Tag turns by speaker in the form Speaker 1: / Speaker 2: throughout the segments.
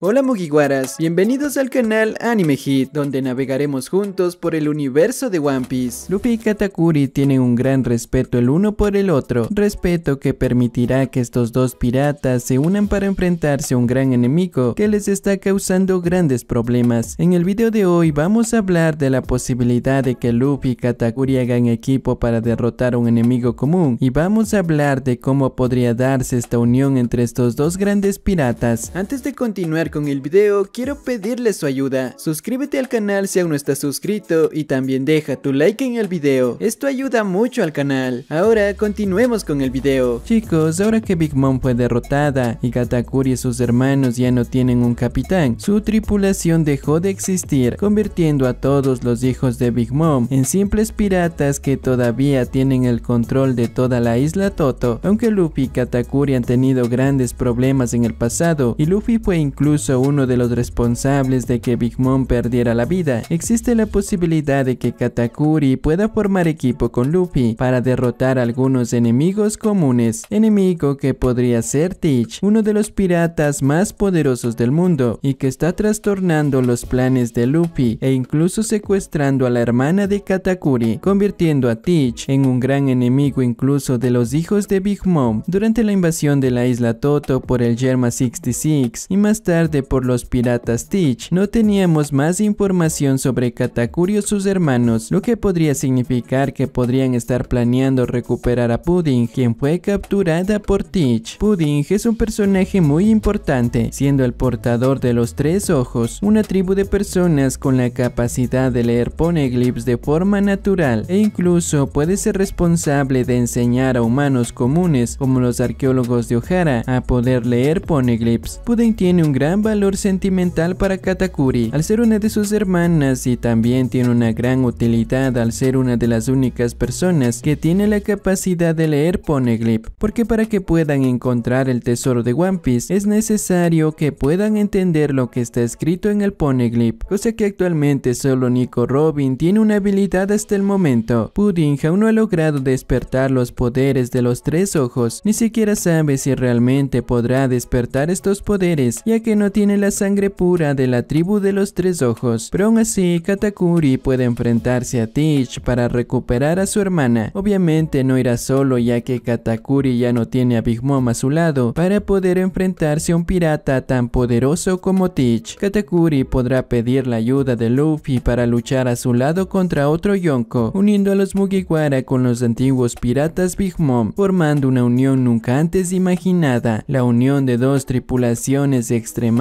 Speaker 1: Hola Mugiwaras, bienvenidos al canal Anime Hit, donde navegaremos juntos por el universo de One Piece. Luffy y Katakuri tienen un gran respeto el uno por el otro, respeto que permitirá que estos dos piratas se unan para enfrentarse a un gran enemigo que les está causando grandes problemas. En el video de hoy vamos a hablar de la posibilidad de que Luffy y Katakuri hagan equipo para derrotar a un enemigo común y vamos a hablar de cómo podría darse esta unión entre estos dos grandes piratas. Antes de continuar con el video, quiero pedirles su ayuda. Suscríbete al canal si aún no estás suscrito y también deja tu like en el video. Esto ayuda mucho al canal. Ahora continuemos con el video. Chicos, ahora que Big Mom fue derrotada y Katakuri y sus hermanos ya no tienen un capitán, su tripulación dejó de existir, convirtiendo a todos los hijos de Big Mom en simples piratas que todavía tienen el control de toda la isla Toto. Aunque Luffy y Katakuri han tenido grandes problemas en el pasado y Luffy fue incluso uno de los responsables de que Big Mom perdiera la vida, existe la posibilidad de que Katakuri pueda formar equipo con Luffy para derrotar a algunos enemigos comunes, enemigo que podría ser Teach, uno de los piratas más poderosos del mundo y que está trastornando los planes de Luffy e incluso secuestrando a la hermana de Katakuri, convirtiendo a Teach en un gran enemigo incluso de los hijos de Big Mom. Durante la invasión de la isla Toto por el Yerma 66 y más tarde por los piratas Teach, no teníamos más información sobre Katakuri o sus hermanos, lo que podría significar que podrían estar planeando recuperar a Pudding, quien fue capturada por Teach. Pudding es un personaje muy importante, siendo el portador de los tres ojos, una tribu de personas con la capacidad de leer poneglyphs de forma natural, e incluso puede ser responsable de enseñar a humanos comunes, como los arqueólogos de O'Hara, a poder leer poneglyphs. Pudding tiene un gran valor sentimental para Katakuri al ser una de sus hermanas y también tiene una gran utilidad al ser una de las únicas personas que tiene la capacidad de leer Poneglyph, porque para que puedan encontrar el tesoro de One Piece es necesario que puedan entender lo que está escrito en el Poneglyph, cosa que actualmente solo Nico Robin tiene una habilidad hasta el momento. Pudding aún no ha logrado despertar los poderes de los tres ojos, ni siquiera sabe si realmente podrá despertar estos poderes, ya que no tiene la sangre pura de la tribu de los tres ojos, pero aún así Katakuri puede enfrentarse a Teach para recuperar a su hermana. Obviamente no irá solo ya que Katakuri ya no tiene a Big Mom a su lado para poder enfrentarse a un pirata tan poderoso como Teach. Katakuri podrá pedir la ayuda de Luffy para luchar a su lado contra otro Yonko, uniendo a los Mugiwara con los antiguos piratas Big Mom, formando una unión nunca antes imaginada, la unión de dos tripulaciones extremas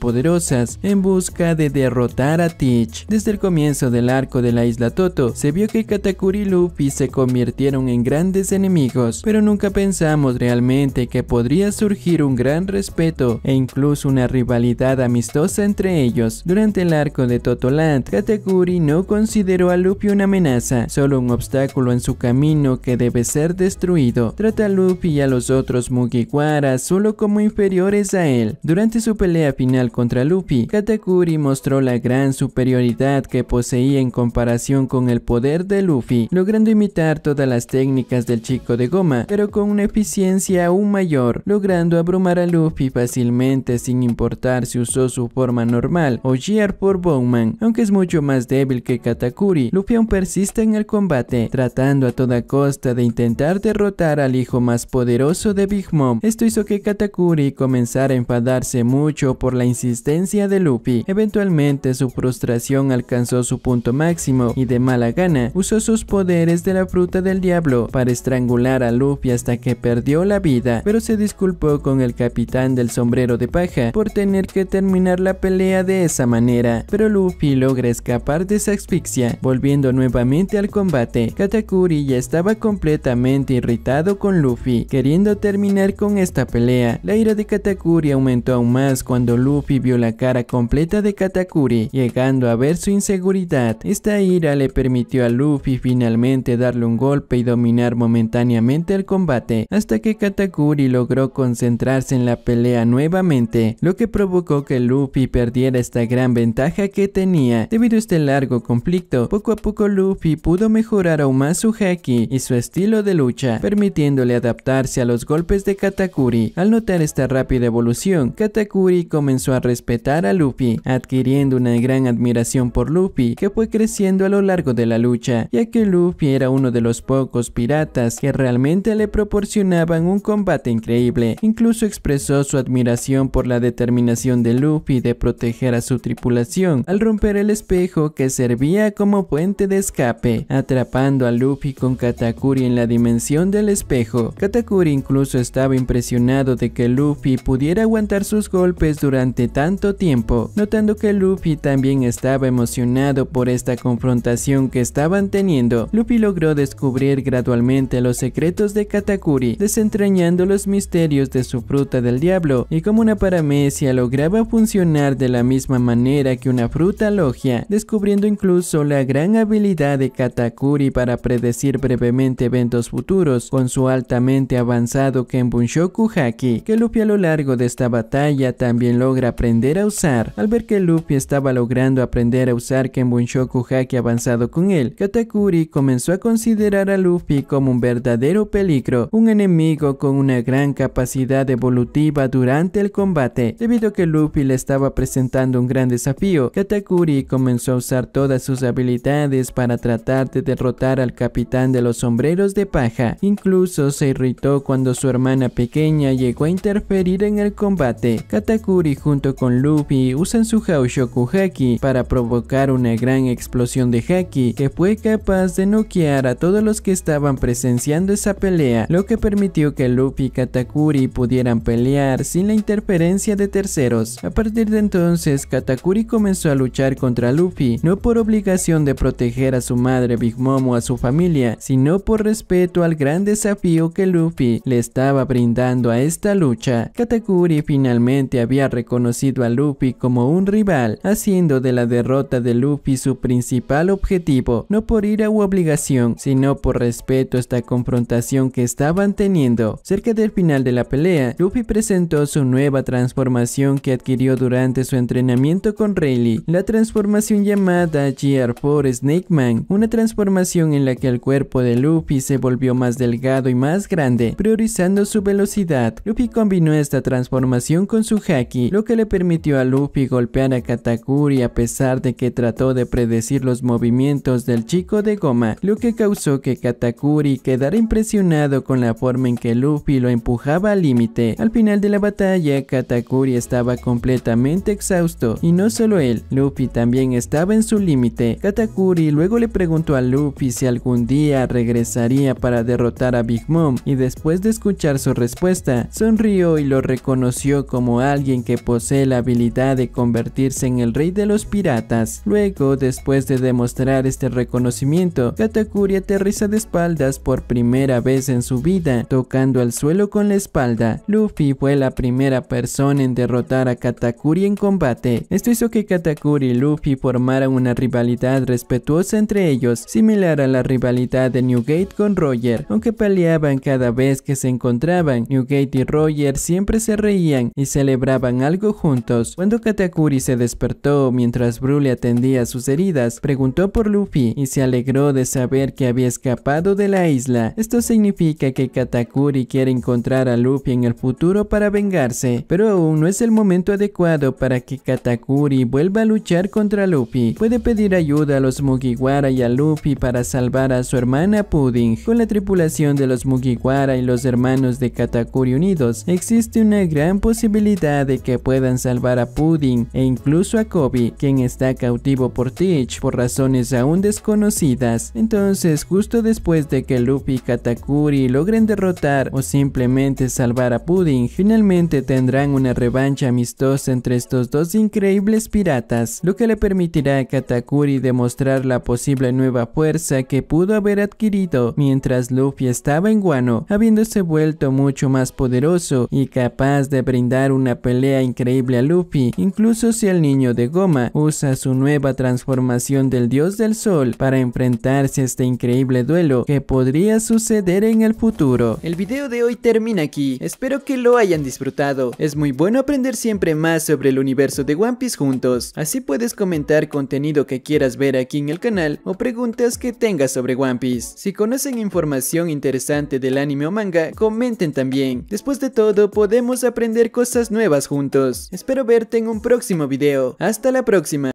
Speaker 1: poderosas en busca de derrotar a Teach. Desde el comienzo del arco de la isla Toto, se vio que Katakuri y Luffy se convirtieron en grandes enemigos, pero nunca pensamos realmente que podría surgir un gran respeto e incluso una rivalidad amistosa entre ellos. Durante el arco de Totoland, Katakuri no consideró a Luffy una amenaza, solo un obstáculo en su camino que debe ser destruido. Trata a Luffy y a los otros Mugiwara solo como inferiores a él. Durante su pelea final contra Luffy, Katakuri mostró la gran superioridad que poseía en comparación con el poder de Luffy, logrando imitar todas las técnicas del chico de goma, pero con una eficiencia aún mayor, logrando abrumar a Luffy fácilmente sin importar si usó su forma normal o Gear por Bowman, aunque es mucho más débil que Katakuri, Luffy aún persiste en el combate, tratando a toda costa de intentar derrotar al hijo más poderoso de Big Mom. Esto hizo que Katakuri comenzara a enfadarse mucho mucho por la insistencia de Luffy. Eventualmente su frustración alcanzó su punto máximo y de mala gana usó sus poderes de la fruta del diablo para estrangular a Luffy hasta que perdió la vida, pero se disculpó con el capitán del sombrero de paja por tener que terminar la pelea de esa manera, pero Luffy logra escapar de esa asfixia, volviendo nuevamente al combate. Katakuri ya estaba completamente irritado con Luffy, queriendo terminar con esta pelea. La ira de Katakuri aumentó aún más cuando Luffy vio la cara completa de Katakuri, llegando a ver su inseguridad. Esta ira le permitió a Luffy finalmente darle un golpe y dominar momentáneamente el combate, hasta que Katakuri logró concentrarse en la pelea nuevamente, lo que provocó que Luffy perdiera esta gran ventaja que tenía. Debido a este largo conflicto, poco a poco Luffy pudo mejorar aún más su haki y su estilo de lucha, permitiéndole adaptarse a los golpes de Katakuri. Al notar esta rápida evolución, Katakuri comenzó a respetar a Luffy, adquiriendo una gran admiración por Luffy que fue creciendo a lo largo de la lucha, ya que Luffy era uno de los pocos piratas que realmente le proporcionaban un combate increíble. Incluso expresó su admiración por la determinación de Luffy de proteger a su tripulación al romper el espejo que servía como puente de escape, atrapando a Luffy con Katakuri en la dimensión del espejo. Katakuri incluso estaba impresionado de que Luffy pudiera aguantar sus golpes durante tanto tiempo, notando que Luffy también estaba emocionado por esta confrontación que estaban teniendo, Luffy logró descubrir gradualmente los secretos de Katakuri, desentrañando los misterios de su fruta del diablo y como una paramecia lograba funcionar de la misma manera que una fruta logia, descubriendo incluso la gran habilidad de Katakuri para predecir brevemente eventos futuros con su altamente avanzado Kenbunshoku Haki, que Luffy a lo largo de esta batalla también logra aprender a usar. Al ver que Luffy estaba logrando aprender a usar kenbun Haki avanzado con él, Katakuri comenzó a considerar a Luffy como un verdadero peligro, un enemigo con una gran capacidad evolutiva durante el combate. Debido a que Luffy le estaba presentando un gran desafío, Katakuri comenzó a usar todas sus habilidades para tratar de derrotar al capitán de los sombreros de paja. Incluso se irritó cuando su hermana pequeña llegó a interferir en el combate. Katakuri junto con Luffy usan su Haushoku Haki para provocar una gran explosión de Haki que fue capaz de noquear a todos los que estaban presenciando esa pelea, lo que permitió que Luffy y Katakuri pudieran pelear sin la interferencia de terceros. A partir de entonces, Katakuri comenzó a luchar contra Luffy, no por obligación de proteger a su madre Big Mom o a su familia, sino por respeto al gran desafío que Luffy le estaba brindando a esta lucha. Katakuri finalmente había reconocido a Luffy como un rival, haciendo de la derrota de Luffy su principal objetivo, no por ira u obligación, sino por respeto a esta confrontación que estaban teniendo. Cerca del final de la pelea, Luffy presentó su nueva transformación que adquirió durante su entrenamiento con Rayleigh, la transformación llamada GR4 Snake Man, una transformación en la que el cuerpo de Luffy se volvió más delgado y más grande, priorizando su velocidad. Luffy combinó esta transformación con su lo que le permitió a Luffy golpear a Katakuri a pesar de que trató de predecir los movimientos del chico de goma, lo que causó que Katakuri quedara impresionado con la forma en que Luffy lo empujaba al límite. Al final de la batalla, Katakuri estaba completamente exhausto, y no solo él, Luffy también estaba en su límite. Katakuri luego le preguntó a Luffy si algún día regresaría para derrotar a Big Mom, y después de escuchar su respuesta, sonrió y lo reconoció como alguien alguien que posee la habilidad de convertirse en el rey de los piratas. Luego, después de demostrar este reconocimiento, Katakuri aterriza de espaldas por primera vez en su vida, tocando al suelo con la espalda. Luffy fue la primera persona en derrotar a Katakuri en combate. Esto hizo que Katakuri y Luffy formaran una rivalidad respetuosa entre ellos, similar a la rivalidad de Newgate con Roger, aunque peleaban cada vez que se encontraban. Newgate y Roger siempre se reían y se le algo juntos. Cuando Katakuri se despertó mientras Brule atendía sus heridas, preguntó por Luffy y se alegró de saber que había escapado de la isla. Esto significa que Katakuri quiere encontrar a Luffy en el futuro para vengarse, pero aún no es el momento adecuado para que Katakuri vuelva a luchar contra Luffy. Puede pedir ayuda a los Mugiwara y a Luffy para salvar a su hermana Pudding. Con la tripulación de los Mugiwara y los hermanos de Katakuri unidos, existe una gran posibilidad de que puedan salvar a Pudding e incluso a Kobe, quien está cautivo por Teach por razones aún desconocidas. Entonces, justo después de que Luffy y Katakuri logren derrotar o simplemente salvar a Pudding, finalmente tendrán una revancha amistosa entre estos dos increíbles piratas, lo que le permitirá a Katakuri demostrar la posible nueva fuerza que pudo haber adquirido mientras Luffy estaba en Guano, habiéndose vuelto mucho más poderoso y capaz de brindar una pelea increíble a Luffy, incluso si el niño de goma usa su nueva transformación del dios del sol para enfrentarse a este increíble duelo que podría suceder en el futuro. El video de hoy termina aquí, espero que lo hayan disfrutado, es muy bueno aprender siempre más sobre el universo de One Piece juntos, así puedes comentar contenido que quieras ver aquí en el canal o preguntas que tengas sobre One Piece. Si conocen información interesante del anime o manga, comenten también. Después de todo, podemos aprender cosas nuevas juntos. Espero verte en un próximo video. Hasta la próxima.